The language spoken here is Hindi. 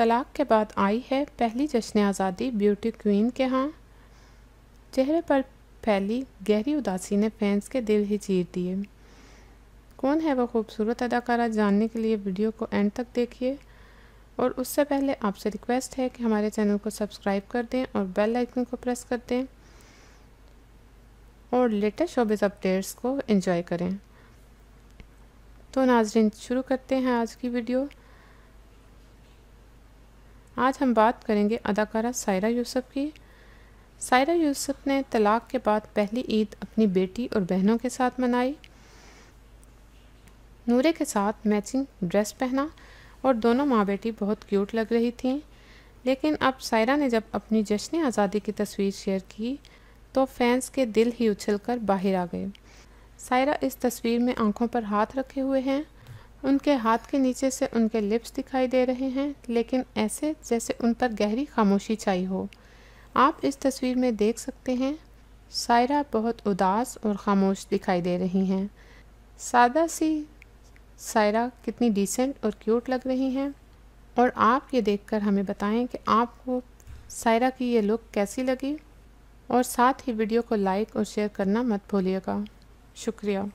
तलाक के बाद आई है पहली जश्न आज़ादी ब्यूटी क्वीन के हाँ चेहरे पर फैली गहरी उदासी ने फैंस के दिल ही चीर दिए कौन है वह खूबसूरत अदाकारा जानने के लिए वीडियो को एंड तक देखिए और उससे पहले आपसे रिक्वेस्ट है कि हमारे चैनल को सब्सक्राइब कर दें और बेल आइकन को प्रेस कर दें और लेटेस्ट शोबिस अपडेट्स को एंजॉय करें तो नाजरन शुरू करते हैं आज की वीडियो आज हम बात करेंगे अदाकारा सायरा यूसुफ की सायरा यूसुफ ने तलाक के बाद पहली ईद अपनी बेटी और बहनों के साथ मनाई नूरे के साथ मैचिंग ड्रेस पहना और दोनों माँ बेटी बहुत क्यूट लग रही थी लेकिन अब सायरा ने जब अपनी जश्न आज़ादी की तस्वीर शेयर की तो फैंस के दिल ही उछल कर बाहर आ गए सायरा इस तस्वीर में आंखों पर हाथ रखे हुए हैं उनके हाथ के नीचे से उनके लिप्स दिखाई दे रहे हैं लेकिन ऐसे जैसे उन पर गहरी खामोशी छाई हो आप इस तस्वीर में देख सकते हैं सायरा बहुत उदास और ख़ामोश दिखाई दे रही हैं सादा सी सायरा कितनी डिसेंट और क्यूट लग रही हैं और आप ये देखकर हमें बताएं कि आपको सायरा की ये लुक कैसी लगी और साथ ही वीडियो को लाइक और शेयर करना मत भूलिएगा शुक्रिया